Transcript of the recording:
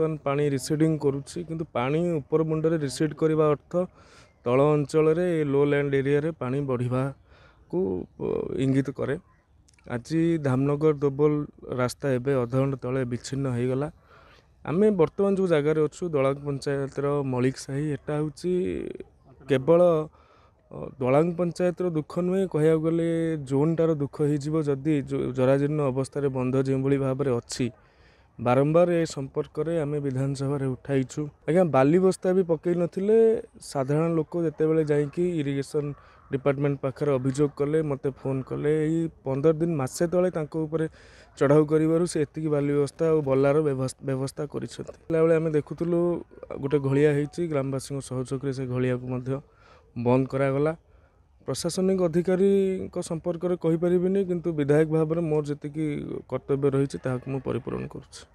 ବର୍ତ୍ତମାନ ପାଣି ରିସିଡ଼ିଂ କରୁଛି କିନ୍ତୁ ପାଣି ଉପର ମୁଣ୍ଡରେ ରିସିଡ଼୍ କରିବା ଅର୍ଥ ତଳ ଅଞ୍ଚଳରେ ଲୋ ଲ୍ୟାଣ୍ଡ ଏରିଆରେ ପାଣି ବଢ଼ିବାକୁ ଇଙ୍ଗିତ କରେ ଆଜି ଧାମନଗର ଦୋବଲ ରାସ୍ତା ଏବେ ଅଧଘଣ୍ଟା ତଳେ ବିଚ୍ଛିନ୍ନ ହୋଇଗଲା ଆମେ ବର୍ତ୍ତମାନ ଯେଉଁ ଜାଗାରେ ଅଛୁ ଦଳାଙ୍ଗ ପଞ୍ଚାୟତର ମଳିକ ସାହି ଏଟା ହେଉଛି କେବଳ ଦଳାଙ୍ଗ ପଞ୍ଚାୟତର ଦୁଃଖ ନୁହେଁ କହିବାକୁ ଗଲେ ଜୋନ୍ଟାର ଦୁଃଖ ହୋଇଯିବ ଯଦି ଜରାଜୀର୍ଣ୍ଣ ଅବସ୍ଥାରେ ବନ୍ଧ ଯେଉଁଭଳି ଭାବରେ ଅଛି ବାରମ୍ବାର ଏ ସମ୍ପର୍କରେ ଆମେ ବିଧାନସଭାରେ ଉଠାଇଛୁ ଆଜ୍ଞା ବାଲିବସ୍ତା ବି ପକାଇ ନଥିଲେ ସାଧାରଣ ଲୋକ ଯେତେବେଳେ ଯାଇକି ଇରିଗେସନ୍ ଡିପାର୍ଟମେଣ୍ଟ ପାଖରେ ଅଭିଯୋଗ କଲେ ମୋତେ ଫୋନ୍ କଲେ ଏଇ ପନ୍ଦର ଦିନ ମାସେ ତଳେ ତାଙ୍କ ଉପରେ ଚଢ଼ାଉ କରିବାରୁ ସେ ଏତିକି ବାଲି ବ୍ୟବସ୍ଥା ଆଉ ବଲାର ବ୍ୟବସ୍ଥା କରିଛନ୍ତି ପିଲାବେଳେ ଆମେ ଦେଖୁଥିଲୁ ଗୋଟେ ଘଳିଆ ହେଇଛି ଗ୍ରାମବାସୀଙ୍କ ସହଯୋଗରେ ସେ ଘଳିଆକୁ ମଧ୍ୟ ବନ୍ଦ କରାଗଲା ପ୍ରଶାସନିକ ଅଧିକାରୀଙ୍କ ସମ୍ପର୍କରେ କହିପାରିବିନି କିନ୍ତୁ ବିଧାୟକ ଭାବରେ ମୋର ଯେତିକି କର୍ତ୍ତବ୍ୟ ରହିଛି ତାହାକୁ ମୁଁ ପରିପୂରଣ କରୁଛି